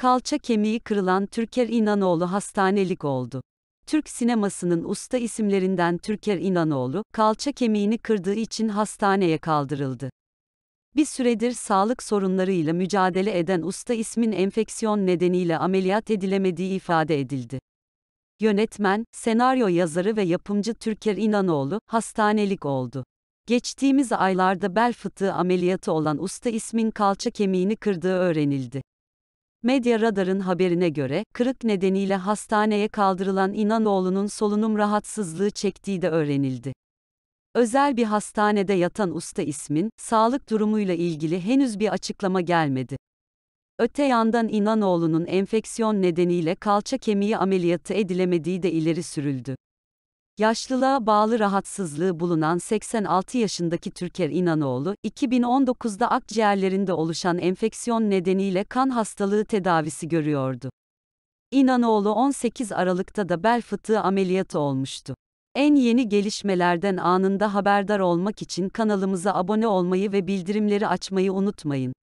Kalça kemiği kırılan Türker İnanoğlu hastanelik oldu. Türk sinemasının usta isimlerinden Türker İnanoğlu, kalça kemiğini kırdığı için hastaneye kaldırıldı. Bir süredir sağlık sorunlarıyla mücadele eden usta ismin enfeksiyon nedeniyle ameliyat edilemediği ifade edildi. Yönetmen, senaryo yazarı ve yapımcı Türker İnanoğlu, hastanelik oldu. Geçtiğimiz aylarda bel fıtığı ameliyatı olan usta ismin kalça kemiğini kırdığı öğrenildi. Medya Radar'ın haberine göre, kırık nedeniyle hastaneye kaldırılan İnanoğlu'nun solunum rahatsızlığı çektiği de öğrenildi. Özel bir hastanede yatan usta ismin, sağlık durumuyla ilgili henüz bir açıklama gelmedi. Öte yandan İnanoğlu'nun enfeksiyon nedeniyle kalça kemiği ameliyatı edilemediği de ileri sürüldü. Yaşlılığa bağlı rahatsızlığı bulunan 86 yaşındaki Türker İnanoğlu, 2019'da akciğerlerinde oluşan enfeksiyon nedeniyle kan hastalığı tedavisi görüyordu. İnanoğlu 18 Aralık'ta da bel fıtığı ameliyatı olmuştu. En yeni gelişmelerden anında haberdar olmak için kanalımıza abone olmayı ve bildirimleri açmayı unutmayın.